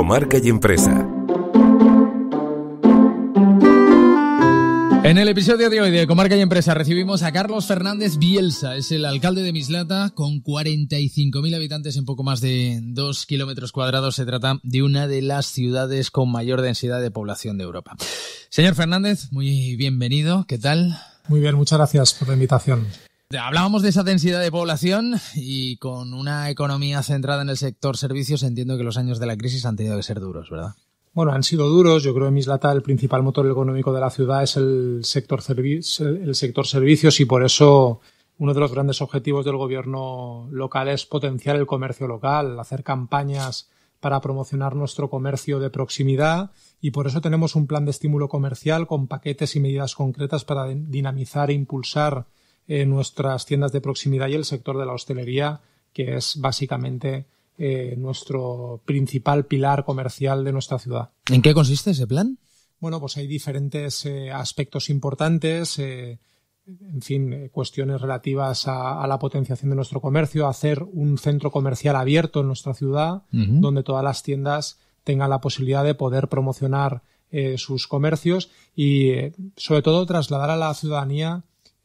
Comarca y Empresa. En el episodio de hoy de Comarca y Empresa recibimos a Carlos Fernández Bielsa, es el alcalde de Mislata, con 45.000 habitantes en poco más de 2 kilómetros cuadrados. Se trata de una de las ciudades con mayor densidad de población de Europa. Señor Fernández, muy bienvenido, ¿qué tal? Muy bien, muchas gracias por la invitación. Hablábamos de esa densidad de población y con una economía centrada en el sector servicios entiendo que los años de la crisis han tenido que ser duros, ¿verdad? Bueno, han sido duros. Yo creo que en Mislata el principal motor económico de la ciudad es el sector, el sector servicios y por eso uno de los grandes objetivos del gobierno local es potenciar el comercio local, hacer campañas para promocionar nuestro comercio de proximidad y por eso tenemos un plan de estímulo comercial con paquetes y medidas concretas para dinamizar e impulsar eh, nuestras tiendas de proximidad y el sector de la hostelería, que es básicamente eh, nuestro principal pilar comercial de nuestra ciudad. ¿En qué consiste ese plan? Bueno, pues hay diferentes eh, aspectos importantes, en fin, cuestiones relativas a, la potenciación de nuestro comercio, hacer un centro comercial abierto en nuestra ciudad, donde todas las tiendas tengan la posibilidad de poder promocionar sus comercios y, sobre todo, trasladar a la ciudadanía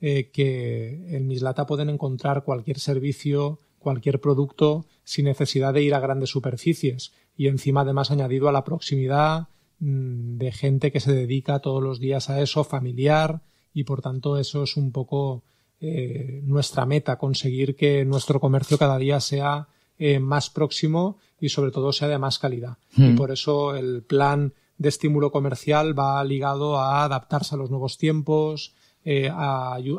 eh, que en Mislata pueden encontrar cualquier servicio, cualquier producto, sin necesidad de ir a grandes superficies. Y encima, además, añadido a la proximidad mm, de gente que se dedica todos los días a eso, familiar, y por tanto eso es un poco eh, nuestra meta, conseguir que nuestro comercio cada día sea eh, más próximo y sobre todo sea de más calidad. Y hmm. por eso el plan de estímulo comercial va ligado a adaptarse a los nuevos tiempos, eh,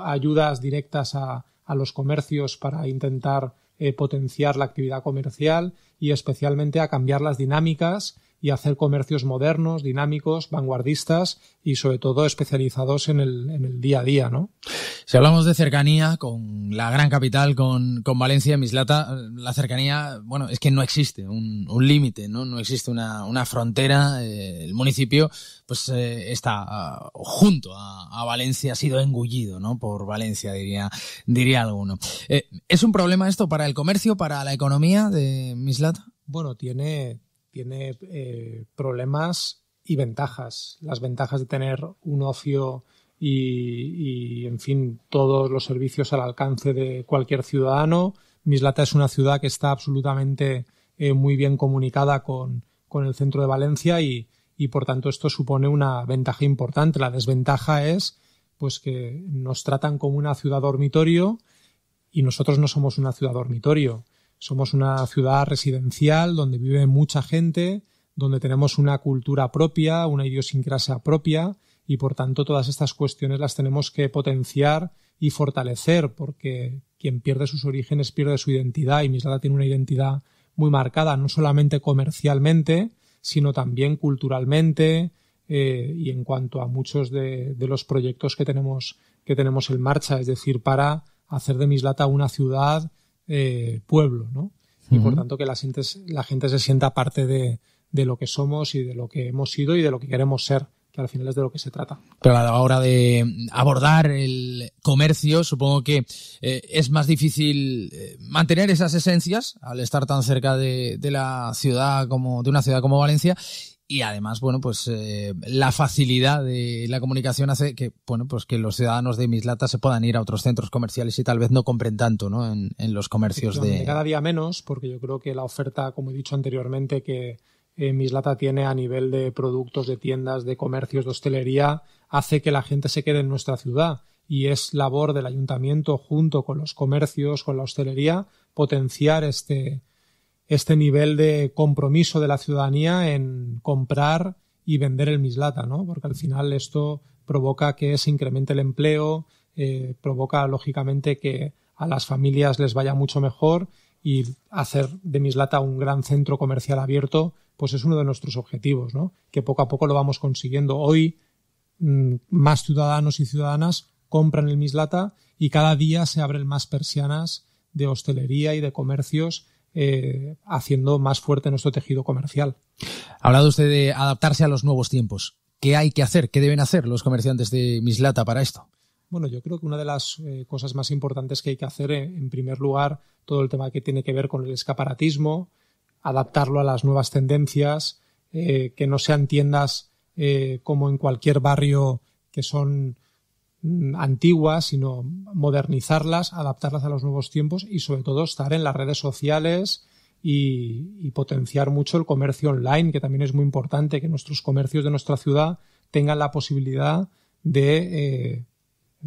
ayudas directas a, los comercios para intentar eh, potenciar la actividad comercial y especialmente a cambiar las dinámicas y hacer comercios modernos, dinámicos, vanguardistas y sobre todo especializados en el, en el día a día, ¿no? Si hablamos de cercanía con la gran capital, con, con Valencia, Mislata, la cercanía, bueno, es que no existe un, un límite, ¿no? No existe una, una frontera. Eh, el municipio, pues, eh, está ah, junto a, Valencia, ha sido engullido, ¿no? Por Valencia, diría, diría alguno. Eh, ¿Es un problema esto para el comercio, para la economía de Mislata? Bueno, tiene, tiene eh, problemas y ventajas. Las ventajas de tener un ocio y, en fin, todos los servicios al alcance de cualquier ciudadano. Mislata es una ciudad que está absolutamente eh, muy bien comunicada con, el centro de Valencia y, y, por tanto, esto supone una ventaja importante. La desventaja es pues que nos tratan como una ciudad dormitorio y nosotros no somos una ciudad dormitorio. Somos una ciudad residencial donde vive mucha gente, donde tenemos una cultura propia, una idiosincrasia propia, y por tanto todas estas cuestiones las tenemos que potenciar y fortalecer, porque quien pierde sus orígenes pierde su identidad, y Mislata tiene una identidad muy marcada, no solamente comercialmente, sino también culturalmente eh, y en cuanto a muchos de, de, los proyectos que tenemos, que tenemos en marcha, es decir, para hacer de Mislata una ciudad eh, pueblo, ¿no? Y por tanto que la gente, la gente se sienta parte de, lo que somos y de lo que hemos sido y de lo que queremos ser que al final es de lo que se trata. Pero a la hora de abordar el comercio, supongo que eh, es más difícil eh, mantener esas esencias al estar tan cerca de, de, la ciudad como de una ciudad como Valencia y además, bueno, pues eh, la facilidad de la comunicación hace que, bueno, pues que los ciudadanos de Mislata se puedan ir a otros centros comerciales y tal vez no compren tanto, ¿no? En, los comercios de... Cada día menos, porque yo creo que la oferta, como he dicho anteriormente, que eh, Mislata tiene a nivel de productos, de tiendas, de comercios, de hostelería, hace que la gente se quede en nuestra ciudad. Y es labor del ayuntamiento, junto con los comercios, con la hostelería, potenciar este, este nivel de compromiso de la ciudadanía en comprar y vender el mislata, ¿no? Porque al final esto provoca que se incremente el empleo, eh, provoca lógicamente que a las familias les vaya mucho mejor y hacer de Mislata un gran centro comercial abierto, pues es uno de nuestros objetivos, ¿no? Que poco a poco lo vamos consiguiendo. Hoy mm, más ciudadanos y ciudadanas compran el Mislata y cada día se abren más persianas de hostelería y de comercios eh, haciendo más fuerte nuestro tejido comercial. Ha hablado usted de adaptarse a los nuevos tiempos. ¿Qué hay que hacer? ¿Qué deben hacer los comerciantes de Mislata para esto? Bueno, yo creo que una de las eh, cosas más importantes que hay que hacer, eh, en, primer lugar, todo el tema que tiene que ver con el escaparatismo, adaptarlo a las nuevas tendencias, que no sean tiendas como en cualquier barrio que son Mm, antiguas, sino modernizarlas, adaptarlas a los nuevos tiempos y sobre todo estar en las redes sociales y, potenciar mucho el comercio online, que también es muy importante que nuestros comercios de nuestra ciudad tengan la posibilidad de, eh,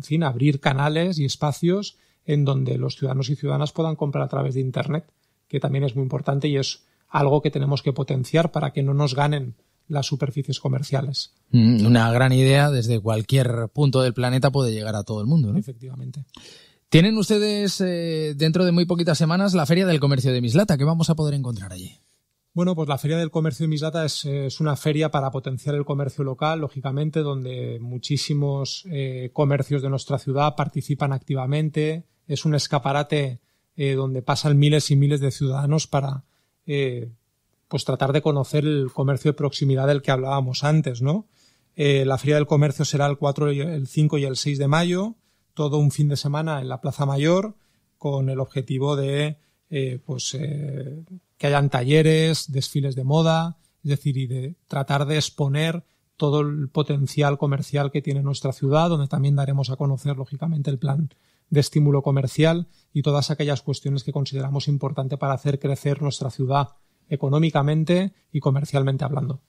fin, abrir canales y espacios en donde los ciudadanos y ciudadanas puedan comprar a través de Internet, que también es muy importante y es algo que tenemos que potenciar para que no nos ganen las superficies comerciales. Mm, una gran idea desde cualquier punto del planeta puede llegar a todo el mundo. Efectivamente. Tienen ustedes eh, dentro de muy poquitas semanas la Feria del Comercio de Mislata. ¿Qué vamos a poder encontrar allí? Bueno, pues la Feria del Comercio de Mislata es, una feria para potenciar el comercio local, lógicamente, donde muchísimos eh, comercios de nuestra ciudad participan activamente. Es un escaparate eh, donde pasan miles y miles de ciudadanos para pues tratar de conocer el comercio de proximidad del que hablábamos antes, ¿no? Eh, la Feria del Comercio será el 4, el 5 y el 6 de mayo, todo un fin de semana en la Plaza Mayor, con el objetivo de eh, pues, eh, que hayan talleres, desfiles de moda, es decir, y de tratar de exponer todo el potencial comercial que tiene nuestra ciudad, donde también daremos a conocer, lógicamente, el plan de estímulo comercial y todas aquellas cuestiones que consideramos importante para hacer crecer nuestra ciudad económicamente y comercialmente hablando.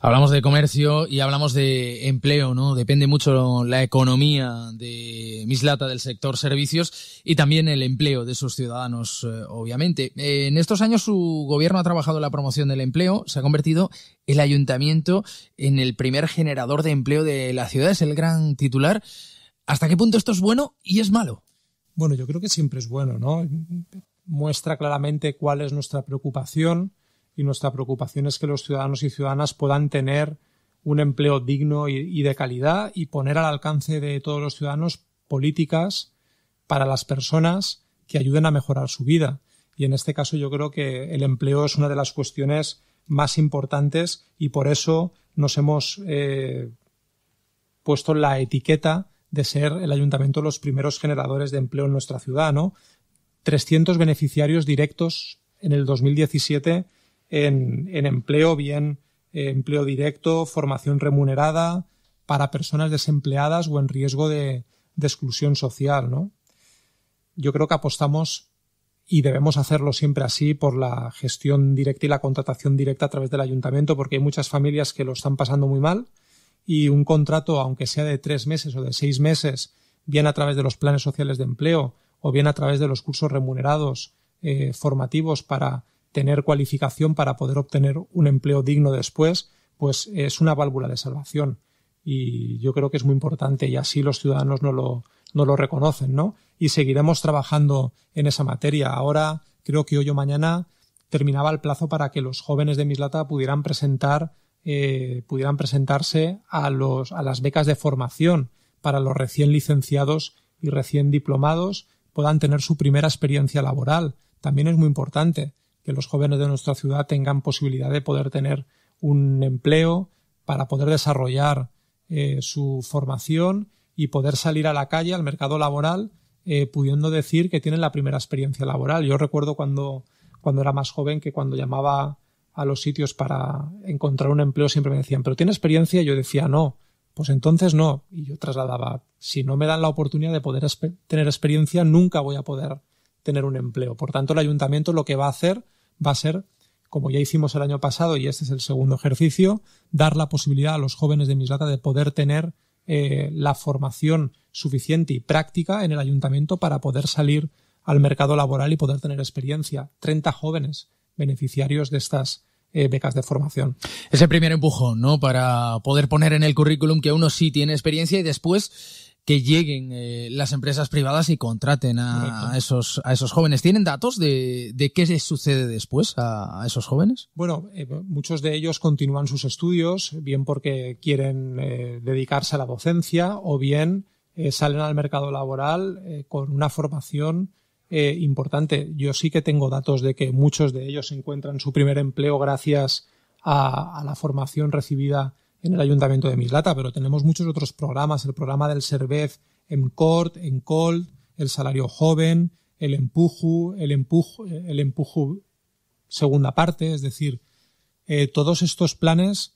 Hablamos de comercio y hablamos de empleo, ¿no? Depende mucho la economía de Mislata del sector servicios y también el empleo de sus ciudadanos, eh, obviamente. Eh, en estos años su gobierno ha trabajado en la promoción del empleo, se ha convertido el ayuntamiento en el primer generador de empleo de la ciudad, es el gran titular. ¿Hasta qué punto esto es bueno y es malo? Bueno, yo creo que siempre es bueno, ¿no? Muestra claramente cuál es nuestra preocupación y nuestra preocupación es que los ciudadanos y ciudadanas puedan tener un empleo digno y, de calidad y poner al alcance de todos los ciudadanos políticas para las personas que ayuden a mejorar su vida. Y en este caso yo creo que el empleo es una de las cuestiones más importantes y por eso nos hemos eh, puesto la etiqueta de ser el ayuntamiento los primeros generadores de empleo en nuestra ciudad, 300 beneficiarios directos en el 2017 en, empleo, bien eh, empleo directo, formación remunerada para personas desempleadas o en riesgo de, exclusión social, ¿no? Yo creo que apostamos y debemos hacerlo siempre así por la gestión directa y la contratación directa a través del ayuntamiento, porque hay muchas familias que lo están pasando muy mal y un contrato, aunque sea de tres meses o de seis meses, bien a través de los planes sociales de empleo o bien a través de los cursos remunerados eh, formativos para tener cualificación para poder obtener un empleo digno después, pues es una válvula de salvación. Y yo creo que es muy importante y así los ciudadanos no lo, reconocen, Y seguiremos trabajando en esa materia. Ahora, creo que hoy o mañana terminaba el plazo para que los jóvenes de Mislata pudieran presentar eh, pudieran presentarse a, los, a las becas de formación para los recién licenciados y recién diplomados puedan tener su primera experiencia laboral. También es muy importante los jóvenes de nuestra ciudad tengan posibilidad de poder tener un empleo, para poder desarrollar eh, su formación y poder salir a la calle, al mercado laboral, eh, pudiendo decir que tienen la primera experiencia laboral. Yo recuerdo cuando, cuando era más joven que cuando llamaba a los sitios para encontrar un empleo siempre me decían, pero ¿tiene experiencia? Y yo decía, no, pues entonces no. Y yo trasladaba, si no me dan la oportunidad de poder tener experiencia, nunca voy a poder tener un empleo. Por tanto, el ayuntamiento lo que va a hacer va a ser, como ya hicimos el año pasado y este es el segundo ejercicio, dar la posibilidad a los jóvenes de Mislata de poder tener eh, la formación suficiente y práctica en el ayuntamiento para poder salir al mercado laboral y poder tener experiencia. 30 jóvenes beneficiarios de estas eh, becas de formación. Es el primer empujón, ¿no? Para poder poner en el currículum que uno sí tiene experiencia y después que lleguen eh, las empresas privadas y contraten a, esos, a esos jóvenes. ¿Tienen datos de, qué sucede después a, esos jóvenes? Bueno, eh, muchos de ellos continúan sus estudios, bien porque quieren dedicarse a la docencia o bien salen al mercado laboral con una formación eh, importante. Yo sí que tengo datos de que muchos de ellos encuentran su primer empleo gracias a, la formación recibida en el Ayuntamiento de Mislata, pero tenemos muchos otros programas, el programa del Cervez en Cort, en COLT, el Salario Joven, el Empuju, el empujo el segunda parte, es decir, eh, todos estos planes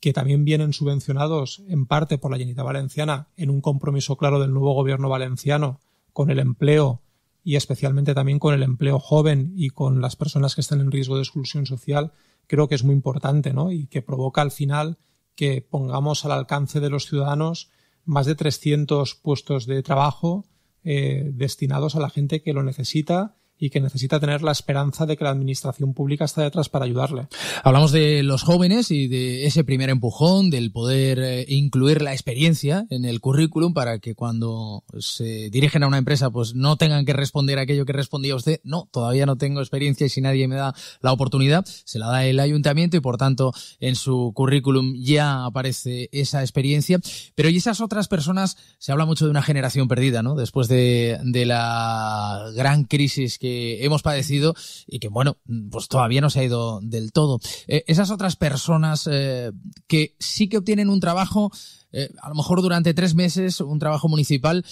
que también vienen subvencionados en parte por la Generalitat Valenciana en un compromiso claro del nuevo gobierno valenciano con el empleo y especialmente también con el empleo joven y con las personas que están en riesgo de exclusión social, creo que es muy importante, ¿no? Y que provoca al final que pongamos al alcance de los ciudadanos más de 300 puestos de trabajo eh, destinados a la gente que lo necesita y que necesita tener la esperanza de que la administración pública está detrás para ayudarle. Hablamos de los jóvenes y de ese primer empujón, del poder eh, incluir la experiencia en el currículum para que cuando se dirigen a una empresa pues no tengan que responder aquello que respondía usted. No, todavía no tengo experiencia y si nadie me da la oportunidad, se la da el ayuntamiento y por tanto en su currículum ya aparece esa experiencia. Pero y esas otras personas, se habla mucho de una generación perdida, ¿no? Después de, de la gran crisis que hemos padecido y que, bueno, pues todavía no se ha ido del todo. Eh, esas otras personas eh, que sí que obtienen un trabajo, eh, a lo mejor durante tres meses, un trabajo municipal,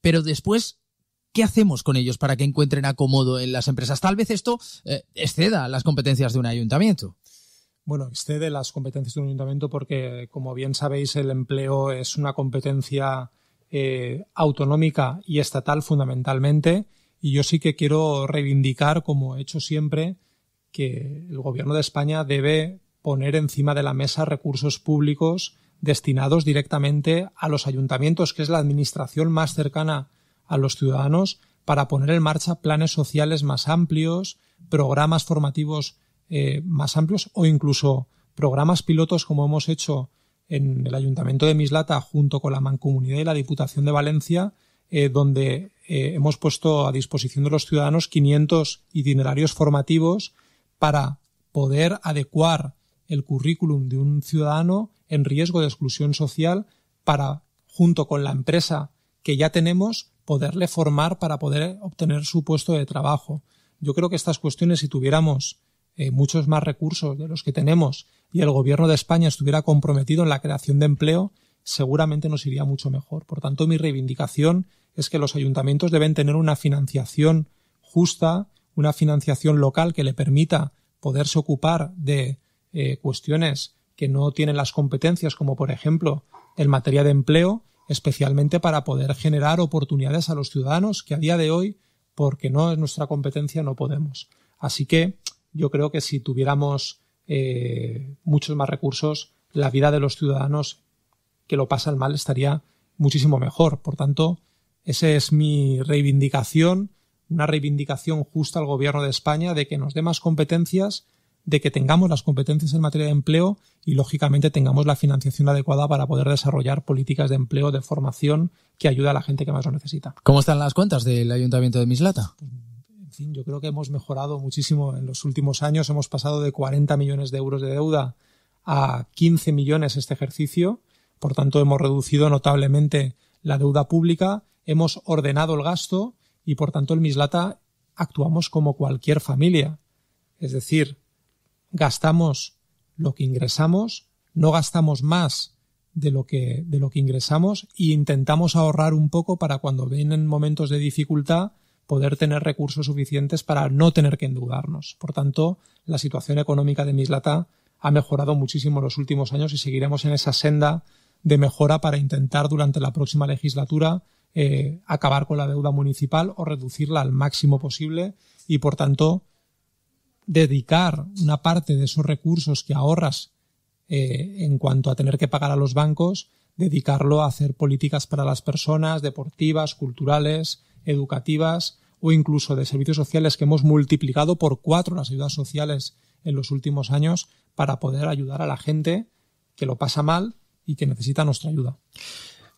pero después ¿qué hacemos con ellos para que encuentren acomodo en las empresas? Tal vez esto exceda las competencias de un ayuntamiento. Bueno, excede las competencias de un ayuntamiento porque, como bien sabéis, el empleo es una competencia autonómica y estatal fundamentalmente y yo sí que quiero reivindicar, como he hecho siempre, que el Gobierno de España debe poner encima de la mesa recursos públicos destinados directamente a los ayuntamientos, que es la administración más cercana a los ciudadanos, para poner en marcha planes sociales más amplios, programas formativos eh, más amplios o incluso programas pilotos como hemos hecho en el Ayuntamiento de Mislata junto con la Mancomunidad y la Diputación de Valencia, eh, donde eh, hemos puesto a disposición de los ciudadanos 500 itinerarios formativos para poder adecuar el currículum de un ciudadano en riesgo de exclusión social para, junto con la empresa que ya tenemos, poderle formar para poder obtener su puesto de trabajo. Yo creo que estas cuestiones, si tuviéramos eh, muchos más recursos de los que tenemos y el Gobierno de España estuviera comprometido en la creación de empleo, seguramente nos iría mucho mejor. Por tanto, mi reivindicación es que los ayuntamientos deben tener una financiación justa, una financiación local que le permita poderse ocupar de eh, cuestiones que no tienen las competencias, como por ejemplo en materia de empleo, especialmente para poder generar oportunidades a los ciudadanos que a día de hoy, porque no es nuestra competencia, no podemos. Así que yo creo que si tuviéramos eh, muchos más recursos, la vida de los ciudadanos que lo el mal estaría muchísimo mejor. Por tanto, esa es mi reivindicación, una reivindicación justa al gobierno de España de que nos dé más competencias, de que tengamos las competencias en materia de empleo y, lógicamente, tengamos la financiación adecuada para poder desarrollar políticas de empleo, de formación, que ayude a la gente que más lo necesita. ¿Cómo están las cuentas del Ayuntamiento de Mislata? Pues, en fin, yo creo que hemos mejorado muchísimo en los últimos años. Hemos pasado de 40 millones de euros de deuda a 15 millones este ejercicio por tanto, hemos reducido notablemente la deuda pública, hemos ordenado el gasto y, por tanto, el Mislata actuamos como cualquier familia. Es decir, gastamos lo que ingresamos, no gastamos más de lo que, de lo que ingresamos e intentamos ahorrar un poco para cuando vienen momentos de dificultad poder tener recursos suficientes para no tener que endeudarnos. Por tanto, la situación económica de Mislata ha mejorado muchísimo en los últimos años y seguiremos en esa senda de mejora para intentar durante la próxima legislatura eh, acabar con la deuda municipal o reducirla al máximo posible y, por tanto, dedicar una parte de esos recursos que ahorras eh, en cuanto a tener que pagar a los bancos, dedicarlo a hacer políticas para las personas, deportivas, culturales, educativas o incluso de servicios sociales que hemos multiplicado por cuatro las ayudas sociales en los últimos años para poder ayudar a la gente que lo pasa mal y que necesita nuestra ayuda.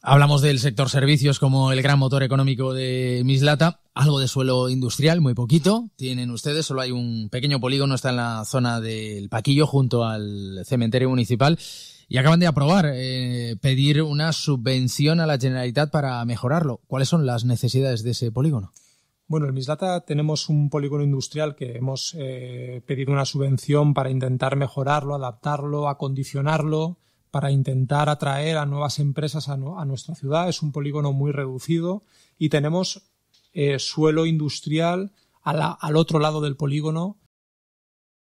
Hablamos del sector servicios como el gran motor económico de Mislata. Algo de suelo industrial, muy poquito. Tienen ustedes, solo hay un pequeño polígono, está en la zona del Paquillo, junto al cementerio municipal. Y acaban de aprobar eh, pedir una subvención a la Generalitat para mejorarlo. ¿Cuáles son las necesidades de ese polígono? Bueno, en Mislata tenemos un polígono industrial que hemos eh, pedido una subvención para intentar mejorarlo, adaptarlo, acondicionarlo para intentar atraer a nuevas empresas a, nuestra ciudad. Es un polígono muy reducido y tenemos eh, suelo industrial al otro lado del polígono